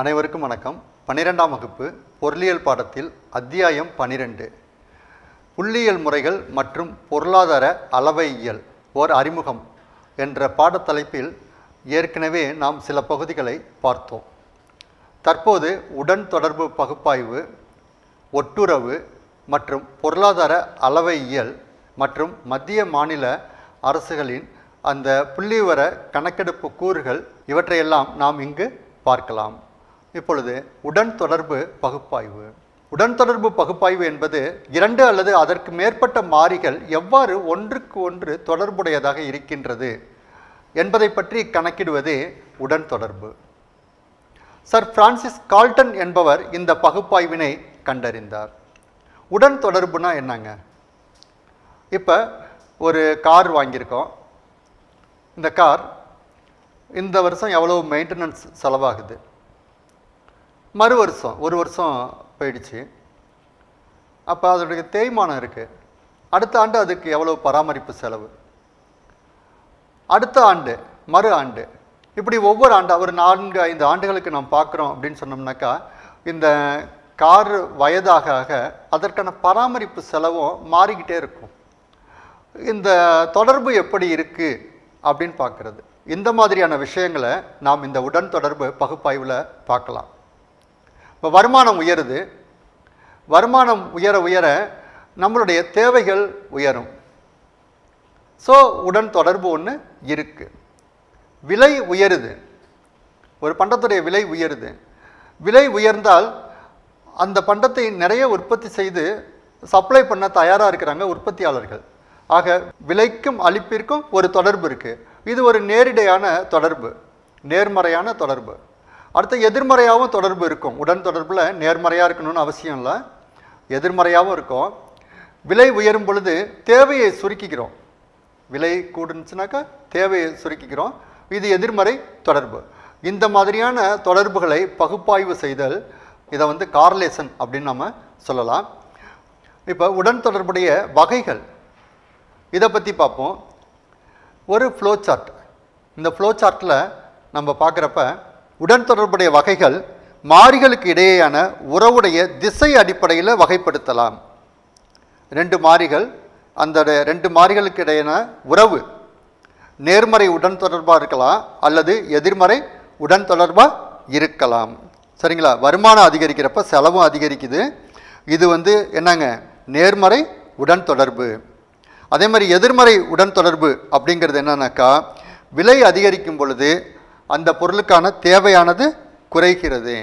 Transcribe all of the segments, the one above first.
அனைவருக்கும் வணக்கம் பன்னிரெண்டாம் வகுப்பு பொருளியல் பாடத்தில் அத்தியாயம் பனிரெண்டு புள்ளியியல் முறைகள் மற்றும் பொருளாதார அளவையியல் ஓர் அறிமுகம் என்ற பாடத்தலைப்பில் ஏற்கனவே நாம் சில பகுதிகளை பார்த்தோம் தற்போது உடன் தொடர்பு பகுப்பாய்வு ஒட்டுறவு மற்றும் பொருளாதார அளவையியல் மற்றும் மத்திய மாநில அரசுகளின் அந்த புள்ளிவர கணக்கெடுப்பு கூறுகள் இவற்றையெல்லாம் நாம் இங்கு பார்க்கலாம் இப்பொழுது உடன் தொடர்பு பகுப்பாய்வு உடன் தொடர்பு பகுப்பாய்வு என்பது இரண்டு அல்லது அதற்கு மேற்பட்ட மாறிகள் எவ்வாறு ஒன்றுக்கு ஒன்று தொடர்புடையதாக இருக்கின்றது என்பதை பற்றி கணக்கிடுவதே உடன் தொடர்பு சர் பிரான்சிஸ் கால்டன் என்பவர் இந்த பகுப்பாய்வினை கண்டறிந்தார் உடன் தொடர்புனா என்னங்க இப்போ ஒரு கார் வாங்கியிருக்கோம் இந்த கார் இந்த வருஷம் எவ்வளோ மெயின்டெனன்ஸ் செலவாகுது மறு வருஷம் ஒரு வருஷம் போயிடுச்சு அப்போ அதோடைய தேய்மானம் இருக்குது அடுத்த ஆண்டு அதுக்கு எவ்வளோ பராமரிப்பு செலவு அடுத்த ஆண்டு மறு ஆண்டு இப்படி ஒவ்வொரு ஆண்டு ஒரு நான்கு ஐந்து ஆண்டுகளுக்கு நாம் பார்க்குறோம் அப்படின்னு சொன்னோம்னாக்கா இந்த கார் வயதாக ஆக அதற்கான பராமரிப்பு செலவும் மாறிக்கிட்டே இருக்கும் இந்த தொடர்பு எப்படி இருக்குது அப்படின்னு பார்க்குறது இந்த மாதிரியான விஷயங்களை நாம் இந்த உடன் தொடர்பு பகுப்பாய்வில் பார்க்கலாம் இப்போ வருமானம் உயருது வருமானம் உயர உயர நம்மளுடைய தேவைகள் உயரும் ஸோ உடன் தொடர்பு ஒன்று இருக்குது விலை உயருது ஒரு பண்டத்துடைய விலை உயருது விலை உயர்ந்தால் அந்த பண்டத்தை நிறைய உற்பத்தி செய்து சப்ளை பண்ண தயாராக இருக்கிறாங்க உற்பத்தியாளர்கள் ஆக விலைக்கும் அளிப்பிற்கும் ஒரு தொடர்பு இருக்குது இது ஒரு நேரிடையான தொடர்பு நேர்மறையான தொடர்பு அடுத்த எதிர்மறையாகவும் தொடர்பு இருக்கும் உடன் தொடர்பில் நேர்மறையாக இருக்கணும்னு அவசியம் இல்லை எதிர்மறையாகவும் இருக்கும் விலை உயரும் பொழுது தேவையை சுருக்கிக்கிறோம் விலை கூடுச்சுனாக்கா தேவையை சுருக்கிக்கிறோம் இது எதிர்மறை தொடர்பு இந்த மாதிரியான தொடர்புகளை பகுப்பாய்வு செய்தல் இதை வந்து கார்லேசன் அப்படின்னு நம்ம சொல்லலாம் இப்போ உடன் தொடர்புடைய வகைகள் இதை பற்றி பார்ப்போம் ஒரு ஃப்ளோ சார்ட் இந்த ஃப்ளோ சார்ட்டில் நம்ம பார்க்குறப்ப உடன் தொடர்புடைய வகைகள் மாறிகளுக்கு இடையேயான உறவுடைய திசை அடிப்படையில் வகைப்படுத்தலாம் ரெண்டு மாறிகள் அந்த ரெண்டு மாறிகளுக்கு இடையேயான உறவு நேர்மறை உடன் தொடர்பாக இருக்கலாம் அல்லது எதிர்மறை உடன் தொடர்பாக இருக்கலாம் சரிங்களா வருமானம் அதிகரிக்கிறப்ப செலவும் அதிகரிக்குது இது வந்து என்னங்க நேர்மறை உடன் தொடர்பு அதே மாதிரி எதிர்மறை உடன் தொடர்பு அப்படிங்கிறது என்னன்னாக்கா விலை அதிகரிக்கும் பொழுது அந்த பொருளுக்கான தேவையானது குறைகிறது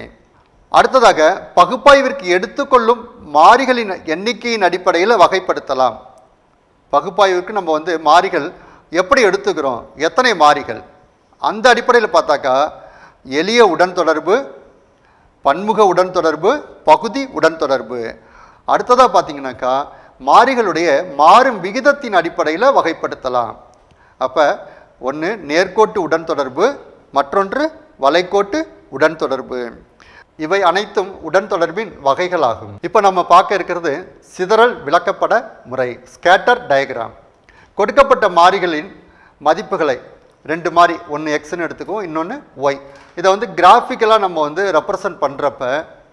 அடுத்ததாக பகுப்பாய்விற்கு எடுத்துக்கொள்ளும் மாறிகளின் எண்ணிக்கையின் அடிப்படையில் வகைப்படுத்தலாம் பகுப்பாய்விற்கு நம்ம வந்து மாறிகள் எப்படி எடுத்துக்கிறோம் எத்தனை மாறிகள் அந்த அடிப்படையில் பார்த்தாக்கா எளிய உடன் தொடர்பு பன்முக உடன் தொடர்பு பகுதி உடன் தொடர்பு அடுத்ததாக பார்த்தீங்கன்னாக்கா மாறிகளுடைய மாறும் விகிதத்தின் அடிப்படையில் வகைப்படுத்தலாம் அப்போ ஒன்று நேர்கோட்டு உடன் தொடர்பு மற்றொன்று வளைக்கோட்டு உடன் தொடர்பு இவை அனைத்தும் உடன் தொடர்பின் வகைகளாகும் இப்போ நம்ம பார்க்க இருக்கிறது சிதறல் விளக்கப்பட முறை ஸ்கேட்டர் டயக்ராம் கொடுக்கப்பட்ட மாறிகளின் மதிப்புகளை ரெண்டு மாறி ஒன்று எக்ஸ்னு எடுத்துக்குவோம் இன்னொன்று ஒய் இதை வந்து கிராஃபிக்கலாக நம்ம வந்து ரெப்ரசன்ட் பண்ணுறப்ப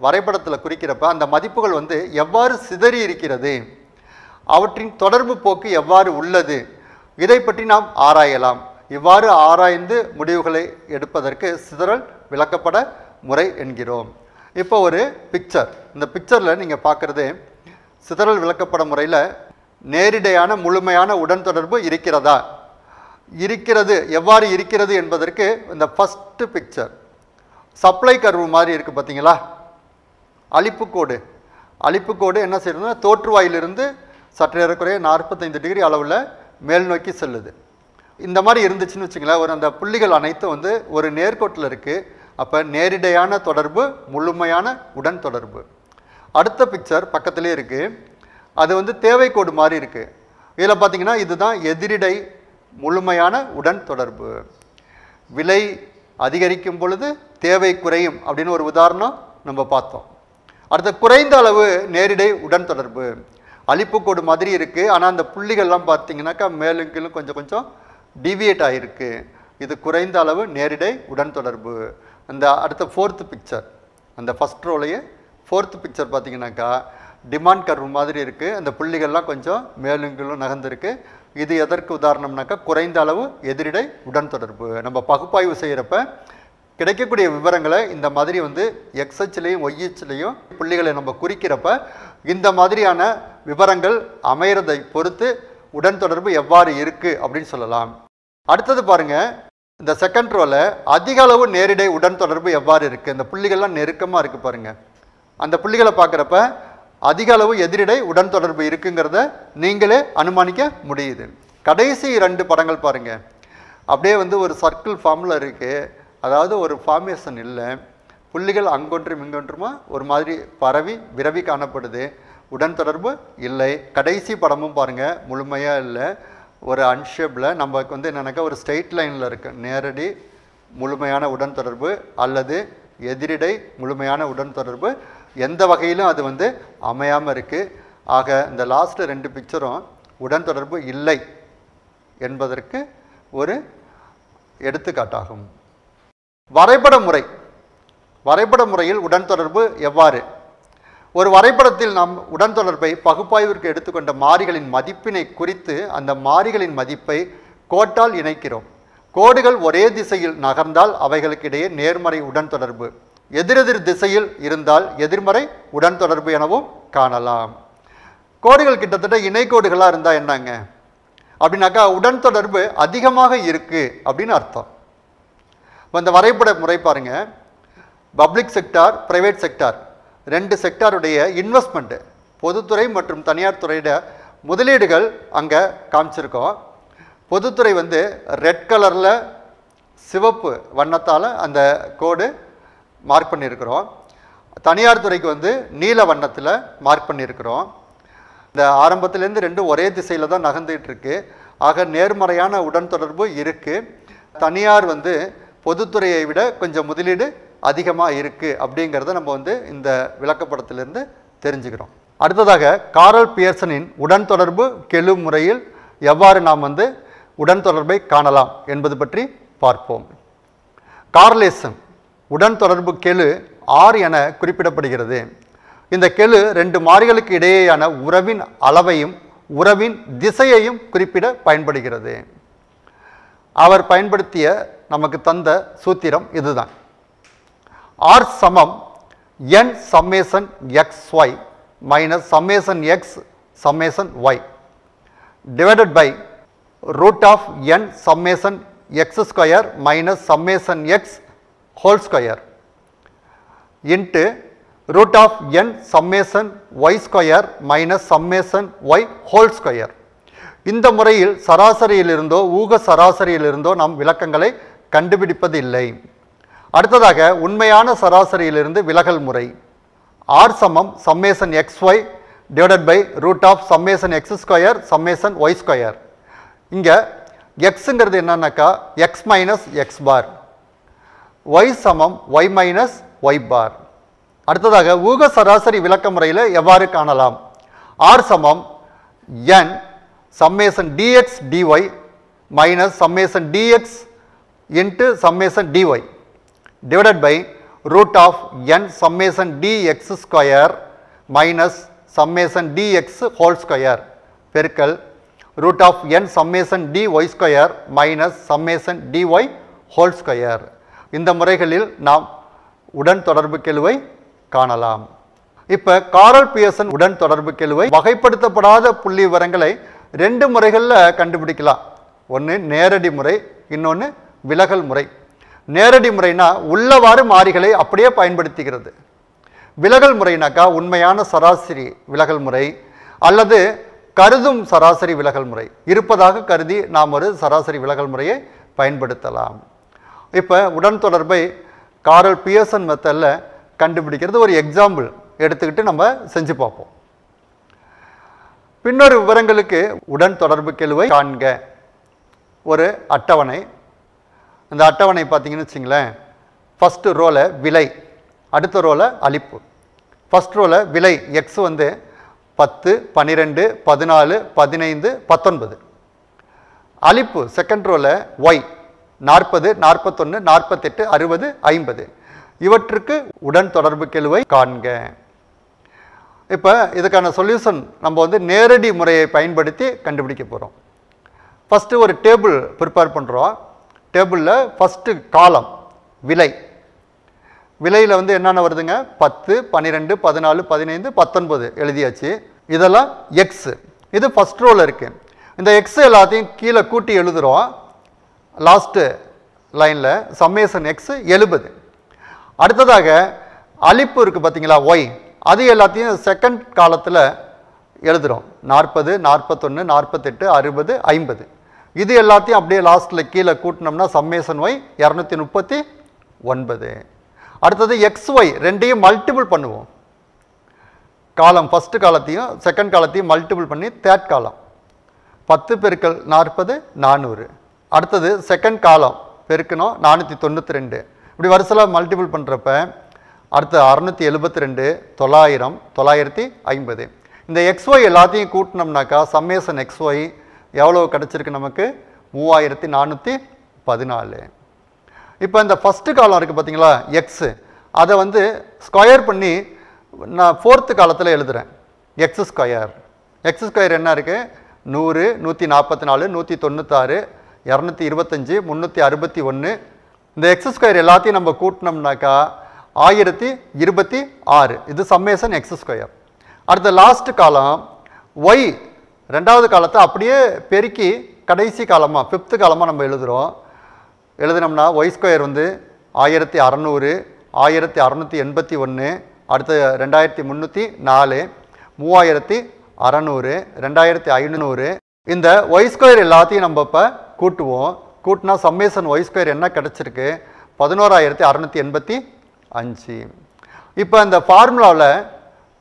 வரைபடத்தில் குறிக்கிறப்ப அந்த மதிப்புகள் வந்து எவ்வாறு சிதறி இருக்கிறது அவற்றின் தொடர்பு போக்கு எவ்வாறு உள்ளது இதை பற்றி நாம் ஆராயலாம் இவ்வாறு ஆராய்ந்து முடிவுகளை எடுப்பதற்கு சிதறல் விளக்கப்பட முறை என்கிறோம் இப்போ ஒரு பிக்சர் இந்த பிக்சரில் நீங்கள் பார்க்குறது சிதறல் விளக்கப்பட முறையில் நேரிடையான முழுமையான உடன் தொடர்பு இருக்கிறதா இருக்கிறது எவ்வாறு இருக்கிறது என்பதற்கு இந்த ஃபஸ்ட்டு பிக்சர் சப்ளை கர்வு மாதிரி இருக்குது பார்த்தீங்களா அழிப்புக்கோடு கோடு என்ன செய்யறதுன்னா தோற்றுவாயிலிருந்து சற்றேறக்குறைய நாற்பத்தைந்து டிகிரி அளவில் மேல் நோக்கி செல்லுது இந்த மாதிரி இருந்துச்சுன்னு வச்சுங்களேன் ஒரு அந்த புள்ளிகள் அனைத்தும் வந்து ஒரு நேர்கோட்டில் இருக்குது அப்போ நேரிடையான தொடர்பு முழுமையான உடன் தொடர்பு அடுத்த பிக்சர் பக்கத்துலேயே இருக்குது அது வந்து தேவை கோடு மாதிரி இருக்குது இதில் பார்த்தீங்கன்னா இதுதான் எதிரிடை முழுமையான உடன் தொடர்பு விலை அதிகரிக்கும் பொழுது தேவை குறையும் அப்படின்னு ஒரு உதாரணம் நம்ம பார்த்தோம் அடுத்த குறைந்த அளவு நேரிடை உடன் தொடர்பு அழிப்பு கோடு மாதிரி இருக்குது ஆனால் அந்த புள்ளிகள்லாம் பார்த்தீங்கன்னாக்கா மேலும் கீழும் கொஞ்சம் கொஞ்சம் டிவியேட் ஆகிருக்கு இது குறைந்த அளவு நேரிடை உடன் தொடர்பு அந்த அடுத்த ஃபோர்த்து பிக்சர் அந்த ஃபஸ்ட் ரோலையே ஃபோர்த்து பிக்சர் பார்த்திங்கனாக்கா டிமாண்ட் கர்வு மாதிரி இருக்குது அந்த புள்ளிகள்லாம் கொஞ்சம் மேலும் நகர்ந்துருக்கு இது எதற்கு உதாரணம்னாக்கா குறைந்த அளவு எதிரிடை உடன் தொடர்பு நம்ம பகுப்பாய்வு செய்கிறப்ப கிடைக்கக்கூடிய விவரங்களை இந்த மாதிரி வந்து எக்ஸ்ஹெச்லேயும் ஒய்ஹெச்லேயும் புள்ளிகளை நம்ம குறிக்கிறப்ப இந்த மாதிரியான விவரங்கள் அமையிறதை பொறுத்து உடன் தொடர்பு எவ்வாறு இருக்குது அப்படின்னு சொல்லலாம் அடுத்தது பாருங்கள் இந்த செகண்ட் ரோவில் அதிக அளவு நேரிடை உடன் தொடர்பு எவ்வாறு இருக்குது இந்த புள்ளிகள்லாம் நெருக்கமாக இருக்குது பாருங்கள் அந்த புள்ளிகளை பார்க்குறப்ப அதிக அளவு எதிரிடை உடன் தொடர்பு இருக்குங்கிறத நீங்களே அனுமானிக்க முடியுது கடைசி ரெண்டு படங்கள் பாருங்கள் அப்படியே வந்து ஒரு சர்க்கிள் ஃபார்மில் இருக்குது அதாவது ஒரு ஃபார்மேஷன் இல்லை புள்ளிகள் அங்கொன்றும் இங்கொன்றுமா ஒரு மாதிரி பரவி விரவி காணப்படுது உடன் தொடர்பு இல்லை கடைசி படமும் பாருங்கள் முழுமையாக இல்லை ஒரு அன்ஷேப்பில் நமக்கு வந்து என்னென்னாக்கா ஒரு ஸ்ட்ரெயிட் லைனில் இருக்கு நேரடி முழுமையான உடன் தொடர்பு அல்லது எதிரிடை முழுமையான உடன் தொடர்பு எந்த வகையிலும் அது வந்து அமையாமல் இருக்குது ஆக இந்த லாஸ்ட்டு ரெண்டு பிக்சரும் உடன் தொடர்பு இல்லை என்பதற்கு ஒரு எடுத்துக்காட்டாகும் வரைபட முறை வரைபட முறையில் உடன் தொடர்பு எவ்வாறு ஒரு வரைபடத்தில் நாம் உடன் தொடர்பை பகுப்பாய்விற்கு எடுத்துக்கொண்ட மாறிகளின் மதிப்பினை குறித்து அந்த மாறிகளின் மதிப்பை கோட்டால் இணைக்கிறோம் கோடுகள் ஒரே திசையில் நகர்ந்தால் அவைகளுக்கிடையே நேர்மறை உடன் தொடர்பு எதிரெதிர் திசையில் இருந்தால் எதிர்மறை உடன் தொடர்பு எனவும் காணலாம் கோடுகள் கிட்டத்தட்ட இணைக்கோடுகளாக இருந்தால் என்னங்க அப்படின்னாக்கா உடன் தொடர்பு அதிகமாக இருக்குது அப்படின்னு அர்த்தம் இந்த வரைபட முறை பாருங்கள் பப்ளிக் செக்டார் ப்ரைவேட் செக்டார் ரெண்டு செக்டாருடைய இன்வெஸ்ட்மெண்ட்டு பொதுத்துறை மற்றும் தனியார் துறையிட முதலீடுகள் அங்கே காமிச்சிருக்கோம் பொதுத்துறை வந்து ரெட் கலரில் சிவப்பு வண்ணத்தால் அந்த கோடு மார்க் பண்ணியிருக்கிறோம் தனியார் துறைக்கு வந்து நீல வண்ணத்தில் மார்க் பண்ணியிருக்கிறோம் இந்த ஆரம்பத்துலேருந்து ரெண்டும் ஒரே திசையில் தான் நகர்ந்துகிட்டு இருக்கு ஆக நேர்மறையான உடன் தொடர்பு இருக்குது தனியார் வந்து பொதுத்துறையை விட கொஞ்சம் முதலீடு அதிகமாக இருக்குது அப்படிங்கிறத நம்ம வந்து இந்த விளக்கப்படத்திலிருந்து தெரிஞ்சுக்கிறோம் அடுத்ததாக காரல் பியர்சனின் உடன் தொடர்பு கெழு முறையில் எவ்வாறு நாம் வந்து உடன் தொடர்பை காணலாம் என்பது பற்றி பார்ப்போம் கார்லேசன் உடன் தொடர்பு கெழு ஆறு என குறிப்பிடப்படுகிறது இந்த கெழு ரெண்டு மாறிகளுக்கு இடையேயான உறவின் அளவையும் உறவின் திசையையும் குறிப்பிட பயன்படுகிறது அவர் பயன்படுத்திய நமக்கு தந்த சூத்திரம் இதுதான் R சமம் n summation xy minus summation x summation y divided by root of n summation x square minus summation x whole square into root of n summation y square minus summation y whole square இந்த முறையில் சராசரியிலிருந்தோ ஊக சராசரியிலிருந்தோ நாம் விளக்கங்களை கண்டுபிடிப்பதில்லை அடுத்ததாக உண்மையான சராசரியிலிருந்து விலகல் முறை R சமம் summation X Y divided by root of summation X square summation Y square இங்கே எக்ஸுங்கிறது என்னன்னாக்கா X minus X bar Y சமம் ஒய் மைனஸ் ஒய் பார் அடுத்ததாக ஊக சராசரி விளக்க முறையில் எவ்வாறு காணலாம் ஆர் சமம் N summation DX DY minus summation DX into summation DY divided by root of n summation dx square minus summation dx whole square பெருக்கல் root of n summation dy square minus summation dy whole square இந்த முறைகளில் நாம் உடன் தொடர்பு காணலாம் இப்போ காரல் Pearson உடன் தொடர்பு கெழுவை வகைப்படுத்தப்படாத புள்ளி விவரங்களை ரெண்டு முறைகளில் கண்டுபிடிக்கலாம் ஒன்று நேரடி முறை இன்னொன்று விலகல் முறை நேரடி முறைனா உள்ளவாறு மாறிகளை அப்படியே பயன்படுத்துகிறது விலகல் முறைனாக்கா உண்மையான சராசரி விலகல் முறை அல்லது கருதும் சராசரி விலகல் முறை இருப்பதாக கருதி நாம் ஒரு சராசரி விலகல் முறையை பயன்படுத்தலாம் இப்போ உடன் தொடர்பை காரல் பியர்சன் மெத்தடில் கண்டுபிடிக்கிறது ஒரு எக்ஸாம்பிள் எடுத்துக்கிட்டு நம்ம செஞ்சு பார்ப்போம் பின்னொரு விவரங்களுக்கு உடன் தொடர்பு கெழுவை காண்க ஒரு அட்டவணை இந்த அட்டவணை பார்த்தீங்கன்னு வச்சிங்களேன் ஃபஸ்ட்டு ரோவில் விலை அடுத்த ரோவில் அழிப்பு ஃபஸ்ட் ரோவில் விலை எக்ஸ் வந்து பத்து பன்னிரெண்டு பதினாலு பதினைந்து பத்தொன்பது அழிப்பு செகண்ட் ரோவில் ஒய் நாற்பது நாற்பத்தொன்று நாற்பத்தெட்டு அறுபது ஐம்பது இவற்றுக்கு உடன் தொடர்பு கெழுவை காண்க இப்போ இதுக்கான சொல்யூஷன் நம்ம வந்து நேரடி முறையை பயன்படுத்தி கண்டுபிடிக்க போகிறோம் ஃபஸ்ட்டு ஒரு டேபிள் ப்ரிப்பேர் பண்ணுறோம் டேபிளில் ஃபஸ்ட்டு காலம் விலை விலையில் வந்து என்னென்ன வருதுங்க பத்து பன்னிரெண்டு பதினாலு பதினைந்து பத்தொன்பது எழுதியாச்சு இதெல்லாம் எக்ஸு இது ஃபஸ்ட் ரோவில் இருக்குது இந்த எக்ஸ் எல்லாத்தையும் கீழே கூட்டி எழுதுகிறோம் லாஸ்ட்டு லைனில் சம்மேசன் எக்ஸ் எழுபது அடுத்ததாக அழிப்பு இருக்குது பார்த்தீங்களா ஒய் அது எல்லாத்தையும் செகண்ட் காலத்தில் எழுதுகிறோம் நாற்பது நாற்பத்தொன்று நாற்பத்தெட்டு அறுபது ஐம்பது இது எல்லாத்தையும் அப்படியே லாஸ்ட்டில் கீழே கூட்டினோம்னா சம்மேசன் ஒய் இரநூத்தி முப்பத்தி ஒன்பது அடுத்தது எக்ஸ் ஒய் ரெண்டையும் மல்டிபிள் பண்ணுவோம் காலம் ஃபஸ்ட்டு காலத்தையும் செகண்ட் காலத்தையும் மல்டிபிள் பண்ணி தேர்ட் காலம் பத்து பெருக்கள் நாற்பது நானூறு அடுத்தது செகண்ட் காலம் பெருக்கணும் நானூற்றி தொண்ணூற்றி ரெண்டு இப்படி வரிசையில் மல்டிபிள் பண்ணுறப்ப அடுத்து அறநூற்றி எழுபத்தி ரெண்டு தொள்ளாயிரம் தொள்ளாயிரத்தி ஐம்பது இந்த எக்ஸ்ஒய் எல்லாத்தையும் கூட்டினோம்னாக்கா சம்மேசன் எக்ஸ்ஒய் எவ்வளோ கிடச்சிருக்கு நமக்கு மூவாயிரத்தி நானூற்றி பதினாலு இப்போ இந்த ஃபஸ்ட்டு காலம் இருக்குது பார்த்தீங்களா எக்ஸு அதை வந்து ஸ்கொயர் பண்ணி நான் ஃபோர்த்து காலத்தில் எழுதுகிறேன் எக்ஸ் ஸ்கொயர் எக்ஸ் ஸ்கொயர் என்ன இருக்குது நூறு நூற்றி நாற்பத்தி நாலு நூற்றி தொண்ணூத்தாறு இரநூத்தி இருபத்தஞ்சி முந்நூற்றி அறுபத்தி ஒன்று இந்த எக்ஸ் ஸ்கொயர் எல்லாத்தையும் நம்ம கூட்டினோம்னாக்கா ஆயிரத்தி இருபத்தி ஆறு இது சம்மேசன் எக்ஸ் ஸ்கொயர் அடுத்த லாஸ்ட் காலம் ஒய் ரெண்டாவது காலத்தை அப்படியே பெருக்கி கடைசி காலமாக ஃபிஃப்த்து காலமாக நம்ம எழுதுகிறோம் எழுதினோம்னா ஒய் ஸ்கொயர் வந்து ஆயிரத்தி அறநூறு ஆயிரத்தி அறநூற்றி எண்பத்தி ஒன்று அடுத்து ரெண்டாயிரத்தி முந்நூற்றி நாலு மூவாயிரத்தி அறநூறு ரெண்டாயிரத்தி ஐநூறு இந்த ஒய் ஸ்கொயர் எல்லாத்தையும் நம்ம இப்போ கூட்டுவோம் கூட்டினா சம்மேசன் ஒய் ஸ்கொயர் என்ன கிடச்சிருக்கு பதினோராயிரத்தி அறநூற்றி எண்பத்தி அஞ்சு இப்போ இந்த ஃபார்முலாவில்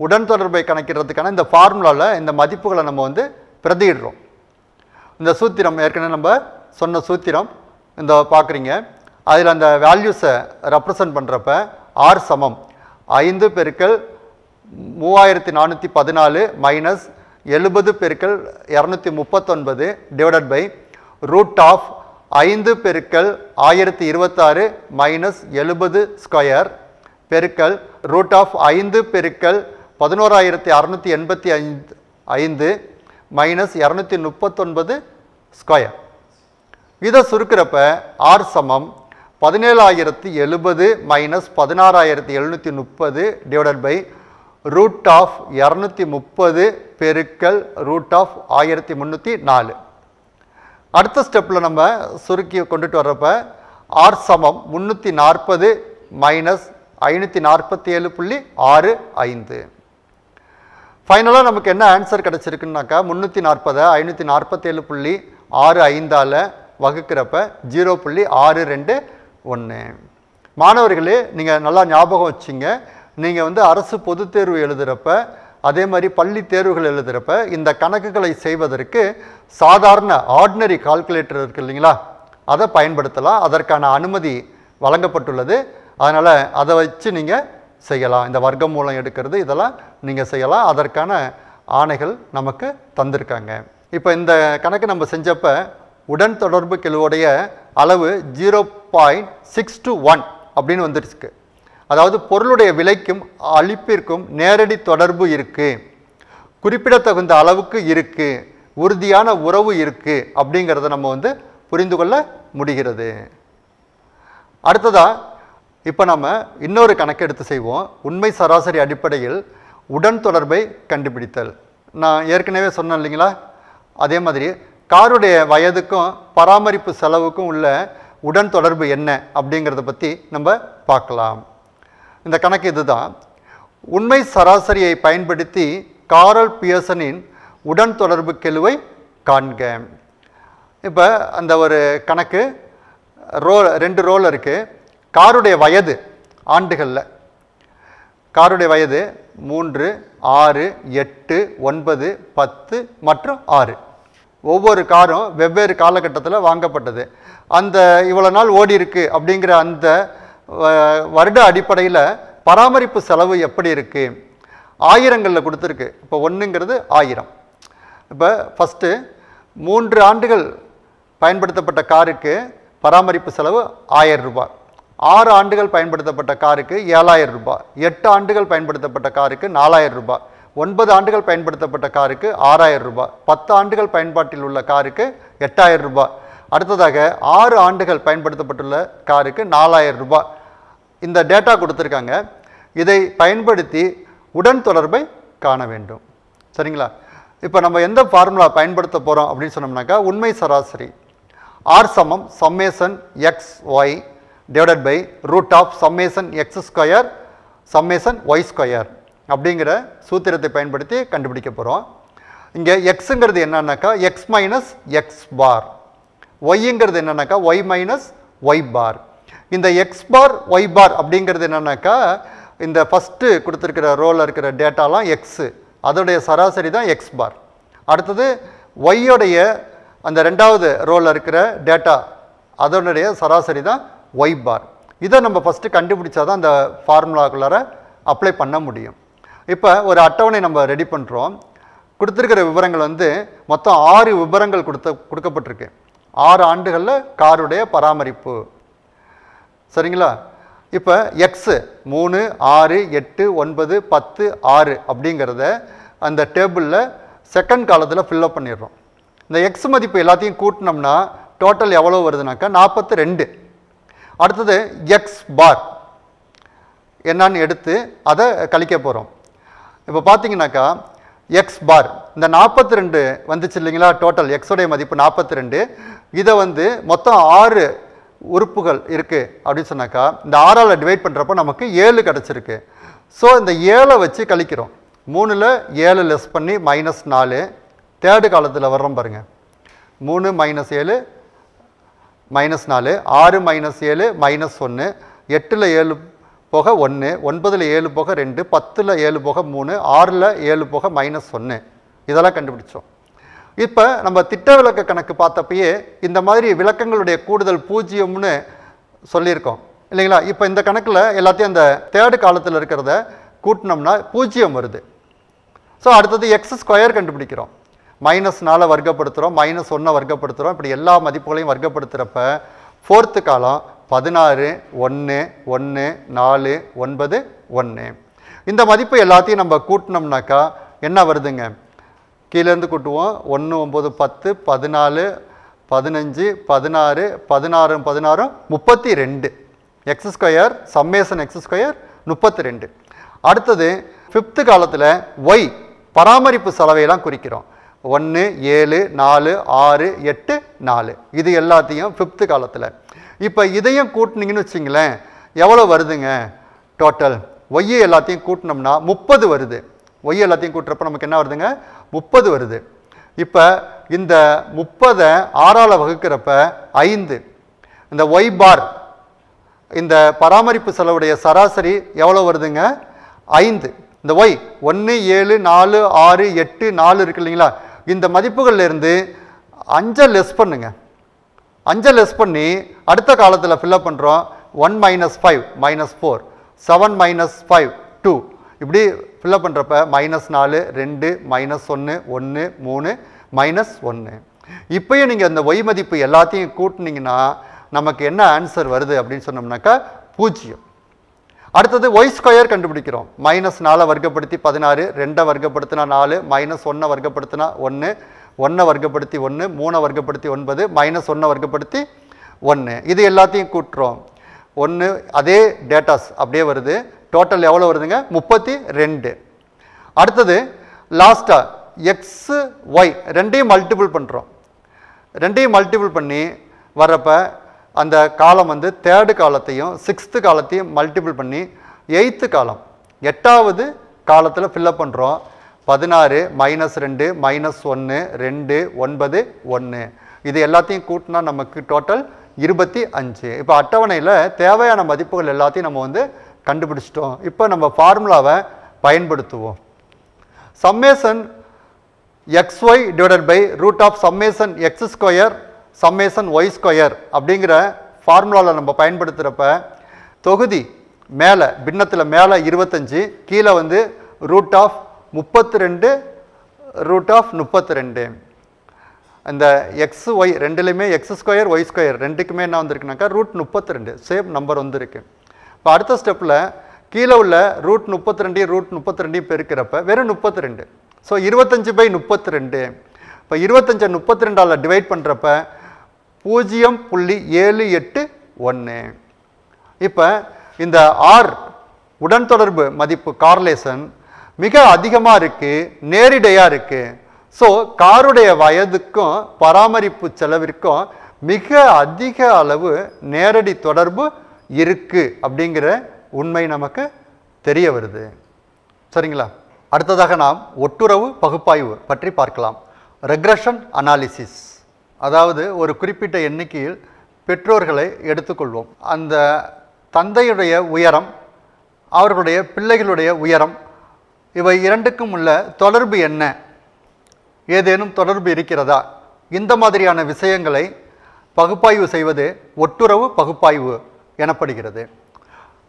உடன் தொடர்பை கணக்கிடுறதுக்கான இந்த ஃபார்முலாவில் இந்த மதிப்புகளை நம்ம வந்து பிரதியிடுறோம் இந்த சூத்திரம் ஏற்கனவே நம்ம சொன்ன சூத்திரம் இந்த பார்க்குறீங்க அதில் அந்த வேல்யூஸை ரெப்ரசன்ட் பண்ணுறப்ப ஆர் சமம் ஐந்து பெருக்கள் மூவாயிரத்தி நானூற்றி பதினாலு மைனஸ் எழுபது பெருக்கள் இரநூத்தி முப்பத்தொன்பது டிவைடட் பை ரூட் ஆஃப் ஐந்து பெருக்கள் ஆயிரத்தி இருபத்தாறு மைனஸ் எழுபது ஸ்கொயர் பெருக்கள் ரூட் ஆஃப் ஐந்து பெருக்கள் பதினோராயிரத்தி அறநூற்றி எண்பத்தி ஐந்து ஐந்து மைனஸ் இரநூத்தி முப்பத்தொன்பது ஸ்கொயர் இதை சுருக்கிறப்ப ஆர் சமம் பதினேழாயிரத்தி எழுபது மைனஸ் பதினாறாயிரத்தி எழுநூற்றி முப்பது டிவைடட் பை ரூட் ஆஃப் இரநூத்தி முப்பது பெருக்கல் ரூட் ஆஃப் ஆயிரத்தி முந்நூற்றி நாலு அடுத்த ஸ்டெப்பில் நம்ம சுருக்கி கொண்டுட்டு வர்றப்ப ஆர் சமம் முந்நூற்றி நாற்பது மைனஸ் ஐநூற்றி நாற்பத்தி ஏழு புள்ளி ஆறு ஐந்து ஃபைனலாக நமக்கு என்ன ஆன்சர் கிடச்சிருக்குன்னாக்கா முந்நூற்றி நாற்பதை ஐநூற்றி நாற்பத்தேழு புள்ளி ஆறு ஐந்தால் வகுக்கிறப்ப ஜீரோ புள்ளி ஆறு ரெண்டு ஒன்று மாணவர்களே நீங்கள் நல்லா ஞாபகம் வச்சுங்க நீங்கள் வந்து அரசு பொது தேர்வு எழுதுகிறப்ப அதே மாதிரி பள்ளி தேர்வுகள் எழுதுகிறப்ப இந்த கணக்குகளை செய்வதற்கு சாதாரண ஆர்டினரி கால்குலேட்டர் இருக்குது இல்லைங்களா அதை பயன்படுத்தலாம் அதற்கான அனுமதி வழங்கப்பட்டுள்ளது அதனால் அதை வச்சு நீங்கள் செய்யலாம் இந்த வர்க்கம் மூலம் எடுக்கிறது இதெல்லாம் நீங்கள் செய்யலாம் அதற்கான ஆணைகள் நமக்கு தந்திருக்காங்க இப்போ இந்த கணக்கு நம்ம செஞ்சப்போ உடன் தொடர்பு கெழுவுடைய அளவு zero point six two one அப்படின்னு வந்துருச்சுக்கு அதாவது பொருளுடைய விலைக்கும் அழிப்பிற்கும் நேரடி தொடர்பு இருக்குது குறிப்பிடத்தகுந்த அளவுக்கு இருக்குது உறுதியான உறவு இருக்குது அப்படிங்கிறத நம்ம வந்து புரிந்து கொள்ள முடிகிறது அடுத்ததாக இப்போ நம்ம இன்னொரு கணக்கெடுத்து செய்வோம் உண்மை சராசரி அடிப்படையில் உடன் தொடர்பை கண்டுபிடித்தல் நான் ஏற்கனவே சொன்னேன் இல்லைங்களா அதே மாதிரி காருடைய வயதுக்கும் பராமரிப்பு செலவுக்கும் உள்ள உடன் தொடர்பு என்ன அப்படிங்கிறத பற்றி நம்ம பார்க்கலாம் இந்த கணக்கு இதுதான் உண்மை சராசரியை பயன்படுத்தி காரல் பியர்சனின் உடன் தொடர்பு கெழுவை காண்க இப்போ அந்த ஒரு கணக்கு ரோ ரெண்டு ரோல் இருக்குது காருடைய வயது ஆண்டுகளில் காருடைய வயது மூன்று ஆறு எட்டு ஒன்பது பத்து மற்றும் ஆறு ஒவ்வொரு காரும் வெவ்வேறு காலகட்டத்தில் வாங்கப்பட்டது அந்த இவ்வளோ நாள் ஓடி இருக்கு அப்படிங்கிற அந்த வருட அடிப்படையில் பராமரிப்பு செலவு எப்படி இருக்குது ஆயிரங்களில் கொடுத்துருக்கு இப்போ ஒன்றுங்கிறது ஆயிரம் இப்போ ஃபஸ்ட்டு மூன்று ஆண்டுகள் பயன்படுத்தப்பட்ட காருக்கு பராமரிப்பு செலவு ஆயிரம் ரூபாய் ஆறு ஆண்டுகள் பயன்படுத்தப்பட்ட காருக்கு ஏழாயிரம் ரூபாய் எட்டு ஆண்டுகள் பயன்படுத்தப்பட்ட காருக்கு நாலாயிரம் ரூபாய் ஒன்பது ஆண்டுகள் பயன்படுத்தப்பட்ட காருக்கு ஆறாயிரம் ரூபாய் பத்து ஆண்டுகள் பயன்பாட்டில் உள்ள காருக்கு எட்டாயிரம் ரூபாய் அடுத்ததாக ஆறு ஆண்டுகள் பயன்படுத்தப்பட்டுள்ள காருக்கு நாலாயிரம் ரூபாய் இந்த டேட்டா கொடுத்துருக்காங்க இதை பயன்படுத்தி உடன் தொடர்பை காண வேண்டும் சரிங்களா இப்போ நம்ம எந்த ஃபார்முலா பயன்படுத்த போகிறோம் அப்படின்னு சொன்னோம்னாக்கா உண்மை சராசரி ஆர் சமம் summation X Y divided by root of summation X square summation Y square அப்படிங்கிற சூத்திரத்தை பயன்படுத்தி கண்டுபிடிக்க போகிறோம் இங்கே எக்ஸுங்கிறது என்னன்னாக்கா எக்ஸ் மைனஸ் எக்ஸ் பார் ஒய்ங்கிறது என்னன்னாக்கா ஒய் மைனஸ் ஒய் பார் இந்த எக்ஸ் பார் ஒய் பார் அப்படிங்கிறது என்னன்னாக்கா இந்த ஃபஸ்ட்டு கொடுத்துருக்கிற ரோவில் இருக்கிற டேட்டாலாம் எக்ஸு அதோடைய சராசரி தான் எக்ஸ் பார் அடுத்தது ஒய்யோடைய அந்த ரெண்டாவது ரோவில் இருக்கிற டேட்டா அதனுடைய சராசரி தான் ஒய் பார் இதை நம்ம ஃபஸ்ட்டு கண்டுபிடிச்சாதான் அந்த ஃபார்முலாக்குள்ளார அப்ளை பண்ண முடியும் இப்போ ஒரு அட்டவணை நம்ம ரெடி பண்ணுறோம் கொடுத்துருக்கிற விவரங்கள் வந்து மொத்தம் ஆறு விவரங்கள் கொடுத்த கொடுக்கப்பட்டிருக்கு ஆறு ஆண்டுகளில் காருடைய பராமரிப்பு சரிங்களா இப்போ எக்ஸு மூணு ஆறு எட்டு ஒன்பது பத்து ஆறு அப்படிங்கிறத அந்த டேபிளில் செகண்ட் காலத்தில் ஃபில்லப் பண்ணிடுறோம் இந்த எக்ஸ் மதிப்பு எல்லாத்தையும் கூட்டினோம்னா டோட்டல் எவ்வளோ வருதுனாக்கா நாற்பத்து ரெண்டு அடுத்தது எக்ஸ் பார் என்னான்னு எடுத்து அதை கழிக்க போகிறோம் இப்போ பார்த்தீங்கன்னாக்கா எக்ஸ் பார் இந்த நாற்பத்தி ரெண்டு வந்துச்சு இல்லைங்களா டோட்டல் எக்ஸோடைய மதிப்பு நாற்பத்தி ரெண்டு இதை வந்து மொத்தம் ஆறு உறுப்புகள் இருக்குது அப்படின்னு சொன்னாக்கா இந்த ஆறால் டிவைட் பண்ணுறப்போ நமக்கு ஏழு கிடச்சிருக்கு ஸோ இந்த ஏழை வச்சு கழிக்கிறோம் மூணில் ஏழு லெஸ் பண்ணி மைனஸ் நாலு தேர்டு காலத்தில் வர்றோம் பாருங்கள் மூணு மைனஸ் ஏழு மைனஸ் நாலு ஆறு மைனஸ் ஏழு மைனஸ் ஒன்று எட்டில் ஏழு போக ஒன்று ஒன்பதில் ஏழு போக ரெண்டு பத்தில் ஏழு போக மூணு ஆறில் ஏழு போக மைனஸ் ஒன்று இதெல்லாம் கண்டுபிடிச்சோம் இப்போ நம்ம திட்ட விளக்க கணக்கு பார்த்தப்பயே இந்த மாதிரி விளக்கங்களுடைய கூடுதல் பூஜ்ஜியம்னு சொல்லியிருக்கோம் இல்லைங்களா இப்போ இந்த கணக்கில் எல்லாத்தையும் அந்த தேர்டு காலத்தில் இருக்கிறத கூட்டினோம்னா பூஜ்ஜியம் வருது ஸோ அடுத்தது எக்ஸ் ஸ்கொயர் கண்டுபிடிக்கிறோம் மைனஸ் நாலு வர்க்கப்படுத்துகிறோம் மைனஸ் ஒன்றை வர்க்கப்படுத்துகிறோம் இப்படி எல்லா மதிப்புகளையும் வர்க்கப்படுத்துகிறப்ப ஃபோர்த்து காலம் பதினாறு ஒன்று ஒன்று நாலு ஒன்பது ஒன்று இந்த மதிப்பு எல்லாத்தையும் நம்ம கூட்டினோம்னாக்கா என்ன வருதுங்க கீழேருந்து கூட்டுவோம் ஒன்று ஒம்பது பத்து பதினாலு பதினஞ்சு பதினாறு பதினாறும் பதினாறும் முப்பத்தி ரெண்டு X square summation X square முப்பத்தி ரெண்டு அடுத்தது ஃபிஃப்த்து காலத்தில் ஒய் பராமரிப்பு செலவையெல்லாம் குறிக்கிறோம் ஒன்று ஏழு நாலு ஆறு எட்டு நாலு இது எல்லாத்தையும் ஃபிஃப்த்து காலத்தில் இப்போ இதையும் கூட்டினீங்கன்னு வச்சிங்களேன் எவ்வளோ வருதுங்க டோட்டல் ஒய்யை எல்லாத்தையும் கூட்டினோம்னா முப்பது வருது ஒய் எல்லாத்தையும் கூட்டுறப்ப நமக்கு என்ன வருதுங்க முப்பது வருது இப்போ இந்த முப்பதை ஆறால் வகுக்கிறப்ப ஐந்து இந்த ஒய் பார் இந்த பராமரிப்பு செலவுடைய சராசரி எவ்வளோ வருதுங்க ஐந்து இந்த ஒய் ஒன்று ஏழு நாலு ஆறு எட்டு நாலு இருக்கு இல்லைங்களா இந்த மதிப்புகள்லேருந்து அஞ்சை லெஸ் பண்ணுங்க அஞ்சை லெஸ் பண்ணி அடுத்த காலத்தில் ஃபில்லப் பண்ணுறோம் one minus five minus four seven minus five two இப்படி ஃபில்லப் பண்ணுறப்ப மைனஸ் நாலு ரெண்டு மைனஸ் ஒன்று ஒன்று மூணு மைனஸ் ஒன்று இப்போயும் நீங்கள் அந்த ஒய் மதிப்பு எல்லாத்தையும் கூட்டினீங்கன்னா நமக்கு என்ன ஆன்சர் வருது அப்படின்னு சொன்னோம்னாக்கா பூஜ்ஜியம் அடுத்தது ஒய் ஸ்கொயர் கண்டுபிடிக்கிறோம் மைனஸ் நாலை வர்க்கப்படுத்தி பதினாறு ரெண்டை வர்க்கப்படுத்தினா நாலு மைனஸ் ஒன்றை வர்க்கப்படுத்தினா ஒன்று ஒன்றை வர்க்கப்படுத்தி ஒன்று மூணை வர்க்கப்படுத்தி ஒன்பது மைனஸ் ஒன்றை வர்க்கப்படுத்தி ஒன்று இது எல்லாத்தையும் கூட்டுறோம் ஒன்று அதே டேட்டாஸ் அப்படியே வருது டோட்டல் எவ்வளோ வருதுங்க முப்பத்தி ரெண்டு அடுத்தது லாஸ்ட்டாக எக்ஸு ஒய் ரெண்டையும் மல்டிபிள் பண்ணுறோம் ரெண்டையும் மல்டிபிள் பண்ணி வரப்போ அந்த காலம் வந்து தேர்டு காலத்தையும் சிக்ஸ்த்து காலத்தையும் மல்டிபிள் பண்ணி எயித்து காலம் எட்டாவது காலத்தில் ஃபில்லப் பண்ணுறோம் பதினாறு மைனஸ் ரெண்டு மைனஸ் ஒன்று ரெண்டு ஒன்பது ஒன்று இது எல்லாத்தையும் கூட்டினா நமக்கு டோட்டல் இருபத்தி அஞ்சு இப்போ அட்டவணையில் தேவையான மதிப்புகள் எல்லாத்தையும் நம்ம வந்து கண்டுபிடிச்சிட்டோம் இப்போ நம்ம ஃபார்முலாவை பயன்படுத்துவோம் summation X Y divided by root of summation X square summation Y square அப்படிங்கிற ஃபார்முலாவில் நம்ம பயன்படுத்துகிறப்ப தொகுதி மேலே பின்னத்தில் மேலே இருபத்தஞ்சி கீழே வந்து ரூட் ஆஃப் முப்பத்து ரெண்டு ரூட் ஆஃப் முப்பத்து ரெண்டு இந்த எக்ஸ் ஒய் ரெண்டுலேயுமே எக்ஸ் ஸ்கொயர் ஒய் ஸ்கொயர் ரெண்டுக்குமே என்ன வந்திருக்குனாக்கா ரூட் முப்பத்தி ரெண்டு சேம் நம்பர் வந்திருக்கு இப்போ அடுத்த ஸ்டெப்பில் கீழே உள்ள ரூட் முப்பத்தி ரெண்டையும் ரூட் முப்பத்தி ரெண்டையும் பெருக்கிறப்ப வெறும் முப்பத்து ரெண்டு ஸோ இருபத்தஞ்சு பை முப்பத்து ரெண்டு இப்போ இருபத்தஞ்சி முப்பத்தி ரெண்டால் டிவைட் பண்ணுறப்ப பூஜ்ஜியம் புள்ளி ஏழு எட்டு ஒன்று இப்போ இந்த ஆர் உடன் தொடர்பு மதிப்பு கார்லேசன் மிக அதிகமாக இருக்குது நேரிடையாக இருக்குது ஸோ காருடைய வயதுக்கும் பராமரிப்பு செலவிற்கும் மிக அதிக அளவு நேரடி தொடர்பு இருக்குது அப்படிங்கிற உண்மை நமக்கு தெரிய வருது சரிங்களா அடுத்ததாக நாம் ஒட்டுறவு பகுப்பாய்வு பற்றி பார்க்கலாம் ரெக்ரஷன் அனாலிசிஸ் அதாவது ஒரு குறிப்பிட்ட எண்ணிக்கையில் பெற்றோர்களை எடுத்துக்கொள்வோம் அந்த தந்தையுடைய உயரம் அவர்களுடைய பிள்ளைகளுடைய உயரம் இவை இரண்டுக்கும் உள்ள தொடர்பு என்ன ஏதேனும் தொடர்பு இருக்கிறதா இந்த மாதிரியான விஷயங்களை பகுப்பாய்வு செய்வது ஒட்டுறவு பகுப்பாய்வு எனப்படுகிறது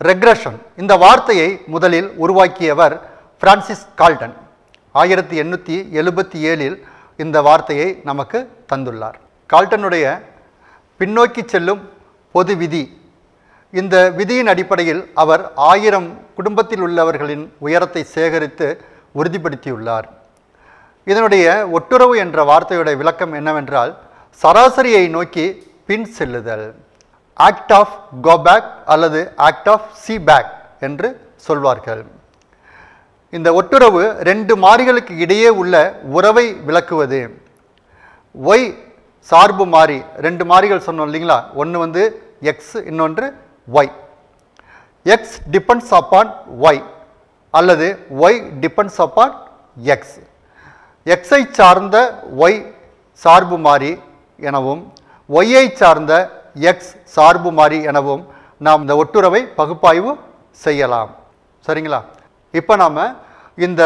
ரெக்ரஷன் இந்த வார்த்தையை முதலில் உருவாக்கியவர் பிரான்சிஸ் கால்டன் ஆயிரத்தி எண்ணூற்றி எழுபத்தி ஏழில் இந்த வார்த்தையை நமக்கு தந்துள்ளார் கால்டனுடைய பின்னோக்கி செல்லும் பொது விதி இந்த விதியின் அடிப்படையில் அவர் ஆயிரம் குடும்பத்தில் உள்ளவர்களின் உயரத்தை சேகரித்து உறுதிப்படுத்தியுள்ளார் இதனுடைய ஒட்டுறவு என்ற வார்த்தையுடைய விளக்கம் என்னவென்றால் சராசரியை நோக்கி பின் செல்லுதல் ஆக்ட் ஆஃப் கோ பேக் அல்லது ஆக்ட் ஆஃப் சி பேக் என்று சொல்வார்கள் இந்த ஒட்டுறவு ரெண்டு மாறிகளுக்கு இடையே உள்ள உறவை விளக்குவது ஒய் சார்பு மாறி ரெண்டு மாறிகள் சொன்னோம் இல்லைங்களா ஒன்று வந்து எக்ஸ் இன்னொன்று Y X depends upon Y அல்லது ஒய் டிபெண்ட்ஸ் அப்பான் எக்ஸ் எக்ஸை சார்ந்த ஒய் சார்பு மாறி எனவும் ஒய்யை சார்ந்த எக்ஸ் சார்பு மாறி எனவும் நாம் இந்த ஒட்டுறவை பகுப்பாய்வு செய்யலாம் சரிங்களா இப்போ நாம் இந்த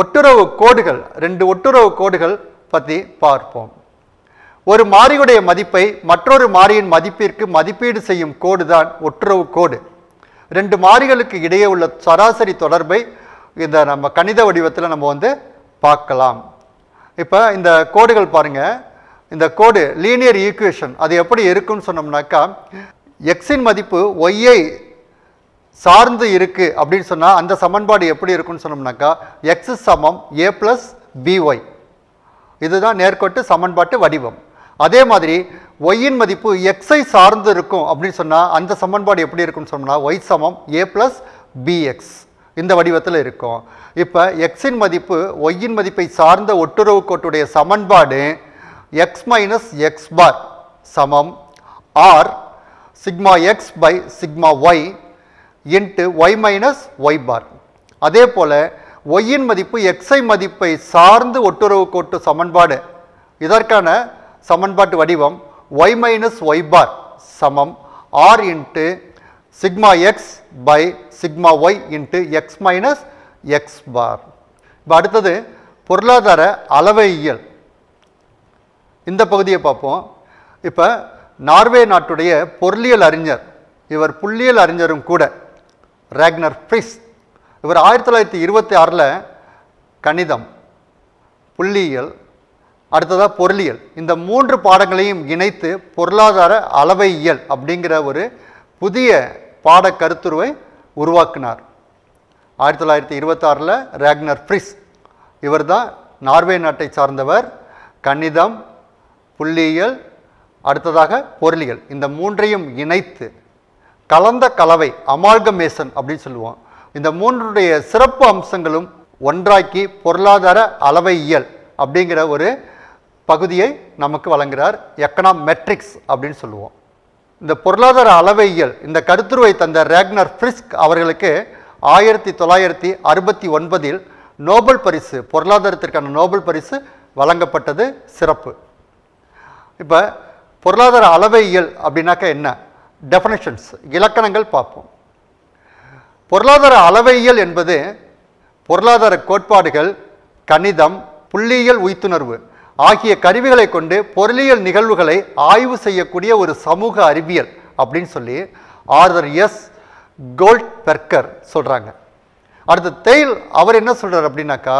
ஒட்டுறவு கோடுகள் ரெண்டு ஒட்டுறவு கோடுகள் பற்றி பார்ப்போம் ஒரு மாறியுடைய மதிப்பை மற்றொரு மாறியின் மதிப்பிற்கு மதிப்பீடு செய்யும் கோடு தான் ஒட்டுறவு கோடு ரெண்டு மாறிகளுக்கு இடையே உள்ள சராசரி தொடர்பை இந்த நம்ம கணித வடிவத்தில் நம்ம வந்து பார்க்கலாம் இப்போ இந்த கோடுகள் பாருங்கள் இந்த கோடு லீனியர் ஈக்குவேஷன் அது எப்படி இருக்குன்னு சொன்னோம்னாக்கா எக்ஸின் மதிப்பு ஒய்யை சார்ந்து இருக்குது அப்படின்னு சொன்னால் அந்த சமன்பாடு எப்படி இருக்குன்னு சொன்னோம்னாக்கா எக்ஸ் சமம் ஏ ப்ளஸ் பிஒய் இதுதான் நேர்கோட்டு சமன்பாட்டு வடிவம் அதே மாதிரி ஒய்யின் மதிப்பு எக்ஸை சார்ந்து இருக்கும் அப்படின்னு சொன்னால் அந்த சமன்பாடு எப்படி இருக்குன்னு சொன்னோம்னா ஒய் சமம் ஏ ப்ளஸ் பிஎக்ஸ் இந்த வடிவத்தில் இருக்கும் இப்போ எக்ஸின் மதிப்பு ஒய்யின் மதிப்பை சார்ந்த ஒட்டுறவு கோட்டுடைய சமன்பாடு எக்ஸ் மைனஸ் எக்ஸ் பார் சமம் R sigma X by sigma Y into Y minus Y bar அதே போல் ஒய்யின் மதிப்பு எக்ஸை மதிப்பை சார்ந்து ஒட்டுறவு கோட்டு சமன்பாடு இதற்கான சமன்பாட்டு வடிவம் ஒய் மைனஸ் ஒய் பார் சமம் R into sigma X by sigma Y into X minus X bar இப்போ அடுத்தது பொருளாதார அளவையியல் இந்த பகுதியை பார்ப்போம் இப்போ நார்வே நாட்டுடைய பொருளியல் அறிஞர் இவர் புள்ளியல் அறிஞரும் கூட ரேக்னர் ஃப்ரிஸ் இவர் ஆயிரத்தி தொள்ளாயிரத்தி இருபத்தி ஆறில் கணிதம் புள்ளியியல் அடுத்ததாக பொருளியல் இந்த மூன்று பாடங்களையும் இணைத்து பொருளாதார அளவையியல் அப்படிங்கிற ஒரு புதிய பாட கருத்துருவை உருவாக்கினார் ஆயிரத்தி தொள்ளாயிரத்தி இருபத்தாறில் ரேக்னர் ஃப்ரிஸ் இவர் தான் நார்வே நாட்டை சார்ந்தவர் கணிதம் புள்ளியியல் அடுத்ததாக பொருளியல் இந்த மூன்றையும் இணைத்து கலந்த கலவை அமால்கமேசன் அப்படின்னு சொல்லுவோம் இந்த மூன்றுடைய சிறப்பு அம்சங்களும் ஒன்றாக்கி பொருளாதார அளவை இயல் அப்படிங்கிற ஒரு பகுதியை நமக்கு வழங்குகிறார் எக்கனாமெட்ரிக்ஸ் அப்படின்னு சொல்லுவோம் இந்த பொருளாதார அளவையியல் இந்த கருத்துருவை தந்த ரேக்னர் ஃப்ரிஸ்க் அவர்களுக்கு ஆயிரத்தி தொள்ளாயிரத்தி அறுபத்தி ஒன்பதில் நோபல் பரிசு பொருளாதாரத்திற்கான நோபல் பரிசு வழங்கப்பட்டது சிறப்பு இப்போ பொருளாதார அளவையியல் அப்படின்னாக்கா என்ன டெஃபனேஷன்ஸ் இலக்கணங்கள் பார்ப்போம் பொருளாதார அளவையியல் என்பது பொருளாதார கோட்பாடுகள் கணிதம் புள்ளியியல் உய்த்துணர்வு ஆகிய கருவிகளை கொண்டு பொருளியல் நிகழ்வுகளை ஆய்வு செய்யக்கூடிய ஒரு சமூக அறிவியல் அப்படின்னு சொல்லி ஆர்தர் எஸ் கோல்ட் பெர்கர் சொல்கிறாங்க அடுத்த தெயில் அவர் என்ன சொல்கிறார் அப்படின்னாக்கா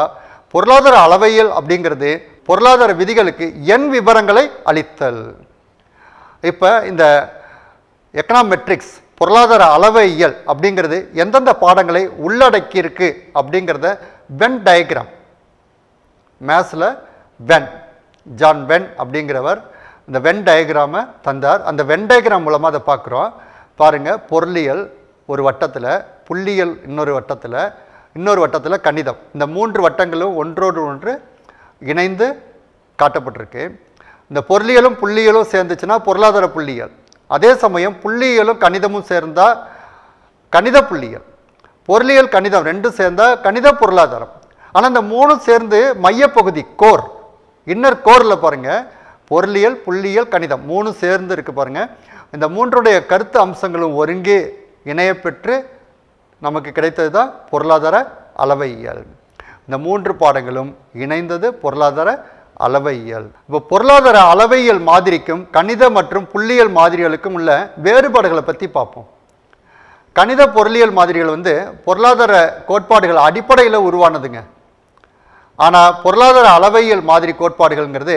பொருளாதார அளவையல் அப்படிங்கிறது பொருளாதார விதிகளுக்கு எண் விவரங்களை அளித்தல் இப்போ இந்த எக்கனாமெட்ரிக்ஸ் பொருளாதார அளவையியல் அப்படிங்கிறது எந்தெந்த பாடங்களை உள்ளடக்கியிருக்கு அப்படிங்கிறத வென் டயக்ராம் மேத்ஸில் வென் ஜான் வென் அப்படிங்கிறவர் இந்த வென் டயக்ராமை தந்தார் அந்த வென் டயக்ராம் மூலமாக அதை பார்க்குறோம் பாருங்கள் பொருளியல் ஒரு வட்டத்தில் புள்ளியல் இன்னொரு வட்டத்தில் இன்னொரு வட்டத்தில் கணிதம் இந்த மூன்று வட்டங்களும் ஒன்றோடு ஒன்று இணைந்து காட்டப்பட்டிருக்கு இந்த பொருளியலும் புள்ளியலும் சேர்ந்துச்சுன்னா பொருளாதார புள்ளியல் அதே சமயம் புள்ளியியலும் கணிதமும் சேர்ந்தால் கணித புள்ளியல் பொருளியல் கணிதம் ரெண்டும் சேர்ந்தால் கணித பொருளாதாரம் ஆனால் இந்த மூணும் சேர்ந்து மையப்பகுதி கோர் இன்னர் கோரில் பாருங்கள் பொருளியல் புள்ளியல் கணிதம் மூணும் சேர்ந்து இருக்குது பாருங்கள் இந்த மூன்றுடைய கருத்து அம்சங்களும் ஒருங்கே இணையப்பெற்று நமக்கு கிடைத்தது தான் பொருளாதார அளவையியல் இந்த மூன்று பாடங்களும் இணைந்தது பொருளாதார அளவையியல் இப்போ பொருளாதார அளவையியல் மாதிரிக்கும் கணித மற்றும் புள்ளியியல் மாதிரிகளுக்கும் உள்ள வேறுபாடுகளை பற்றி பார்ப்போம் கணித பொருளியல் மாதிரிகள் வந்து பொருளாதார கோட்பாடுகள் அடிப்படையில் உருவானதுங்க ஆனால் பொருளாதார அளவையியல் மாதிரி கோட்பாடுகள்ங்கிறது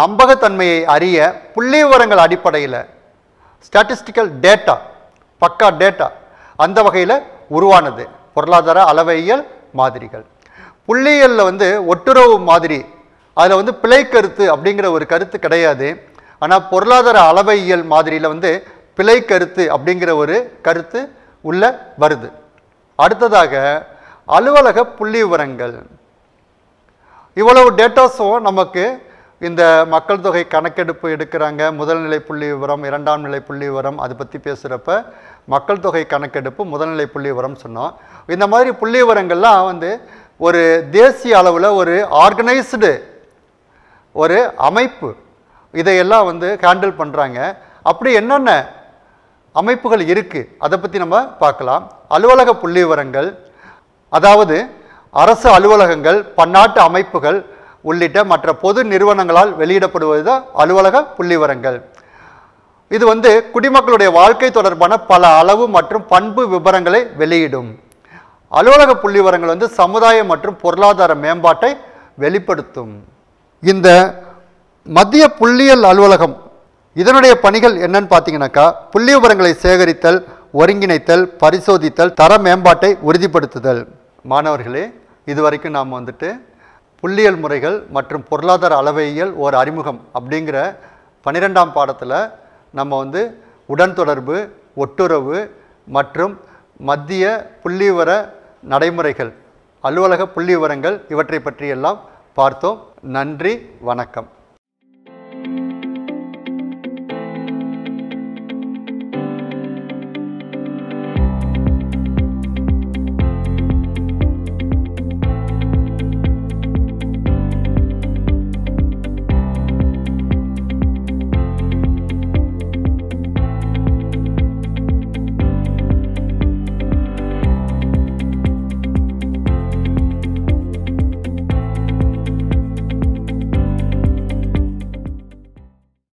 நம்பகத்தன்மையை அறிய புள்ளி விவரங்கள் அடிப்படையில் ஸ்டாட்டிஸ்டிக்கல் டேட்டா பக்கா டேட்டா அந்த வகையில் உருவானது பொருளாதார அளவையியல் மாதிரிகள் புள்ளியியலில் வந்து ஒட்டுறவு மாதிரி அதில் வந்து பிழை கருத்து அப்படிங்கிற ஒரு கருத்து கிடையாது ஆனால் பொருளாதார அளவையியல் மாதிரியில் வந்து பிழை கருத்து அப்படிங்கிற ஒரு கருத்து உள்ள வருது அடுத்ததாக அலுவலக புள்ளி விவரங்கள் இவ்வளவு டேட்டாஸும் நமக்கு இந்த மக்கள் தொகை கணக்கெடுப்பு எடுக்கிறாங்க முதல்நிலை புள்ளி விவரம் இரண்டாம் நிலை புள்ளி விவரம் அதை பற்றி பேசுகிறப்ப மக்கள் தொகை கணக்கெடுப்பு முதல்நிலை புள்ளி விவரம் சொன்னோம் இந்த மாதிரி புள்ளி விவரங்கள்லாம் வந்து ஒரு தேசிய அளவில் ஒரு ஆர்கனைஸ்டு ஒரு அமைப்பு இதையெல்லாம் வந்து ஹேண்டில் பண்ணுறாங்க அப்படி என்னென்ன அமைப்புகள் இருக்குது அதை பற்றி நம்ம பார்க்கலாம் அலுவலக புள்ளி விவரங்கள் அதாவது அரசு அலுவலகங்கள் பன்னாட்டு அமைப்புகள் உள்ளிட்ட மற்ற பொது நிறுவனங்களால் வெளியிடப்படுவது தான் அலுவலக புள்ளிவரங்கள் இது வந்து குடிமக்களுடைய வாழ்க்கை தொடர்பான பல அளவு மற்றும் பண்பு விவரங்களை வெளியிடும் அலுவலக புள்ளிவரங்கள் வந்து சமுதாய மற்றும் பொருளாதார மேம்பாட்டை வெளிப்படுத்தும் இந்த மத்திய புள்ளியியல் அலுவலகம் இதனுடைய பணிகள் என்னன்னு பார்த்தீங்கன்னாக்கா புள்ளி விவரங்களை சேகரித்தல் ஒருங்கிணைத்தல் பரிசோதித்தல் தர மேம்பாட்டை உறுதிப்படுத்துதல் மாணவர்களே இதுவரைக்கும் நாம் வந்துட்டு புள்ளியல் முறைகள் மற்றும் பொருளாதார அளவையியல் ஓர் அறிமுகம் அப்படிங்கிற பன்னிரெண்டாம் பாடத்தில் நம்ம வந்து உடன் தொடர்பு ஒட்டுறவு மற்றும் மத்திய புள்ளிவிவர நடைமுறைகள் அலுவலக புள்ளி விவரங்கள் இவற்றை பற்றியெல்லாம் பார்த்தோம் நன்றி வணக்கம்